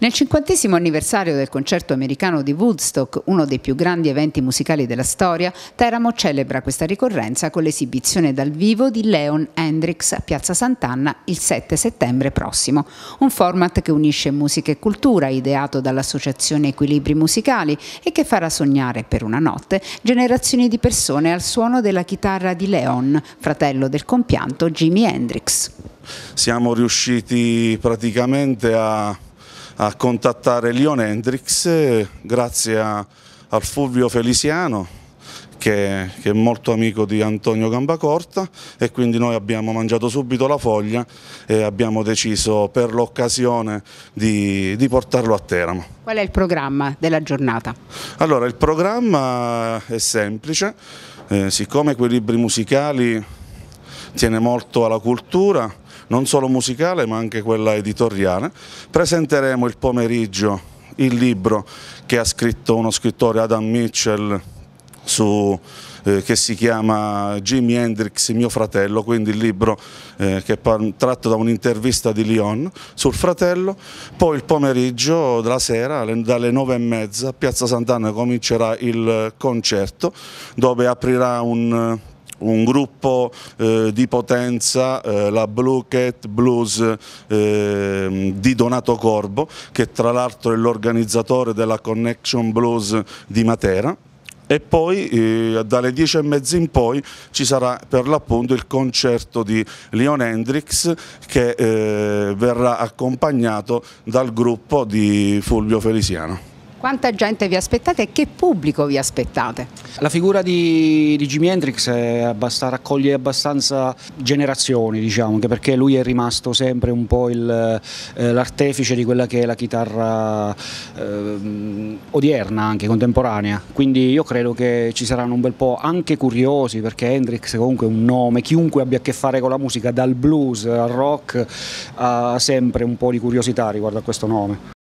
Nel cinquantesimo anniversario del concerto americano di Woodstock, uno dei più grandi eventi musicali della storia, Teramo celebra questa ricorrenza con l'esibizione dal vivo di Leon Hendrix a Piazza Sant'Anna il 7 settembre prossimo. Un format che unisce musica e cultura, ideato dall'Associazione Equilibri Musicali e che farà sognare per una notte generazioni di persone al suono della chitarra di Leon, fratello del compianto Jimi Hendrix. Siamo riusciti praticamente a a contattare Leon Hendrix grazie a, al Fulvio Felisiano che, che, è molto amico di Antonio Gambacorta e quindi noi abbiamo mangiato subito la foglia e abbiamo deciso per l'occasione di, di, portarlo a Teramo. Qual è il programma della giornata? Allora il programma è semplice, eh, siccome quei libri musicali tiene molto alla cultura, non solo musicale ma anche quella editoriale. Presenteremo il pomeriggio il libro che ha scritto uno scrittore Adam Mitchell su, eh, che si chiama Jimi Hendrix, mio fratello, quindi il libro eh, che è tratto da un'intervista di Lyon sul fratello, poi il pomeriggio della sera dalle nove e mezza a Piazza Sant'Anna comincerà il concerto dove aprirà un un gruppo eh, di Potenza, eh, la Blue Cat Blues eh, di Donato Corbo, che tra l'altro è l'organizzatore della Connection Blues di Matera e poi eh, dalle 10 e mezza in poi ci sarà per l'appunto il concerto di Leon Hendrix che eh, verrà accompagnato dal gruppo di Fulvio Felisiano. Quanta gente vi aspettate e che pubblico vi aspettate? La figura di, di Jimi Hendrix abbast raccoglie abbastanza generazioni, diciamo, anche perché lui è rimasto sempre un po' eh, l'artefice eh, di quella che è la chitarra eh, odierna, anche contemporanea. Quindi io credo che ci saranno un bel po' anche curiosi, perché Hendrix è comunque un nome, chiunque abbia a che fare con la musica, dal blues al rock, ha sempre un po' di curiosità riguardo a questo nome.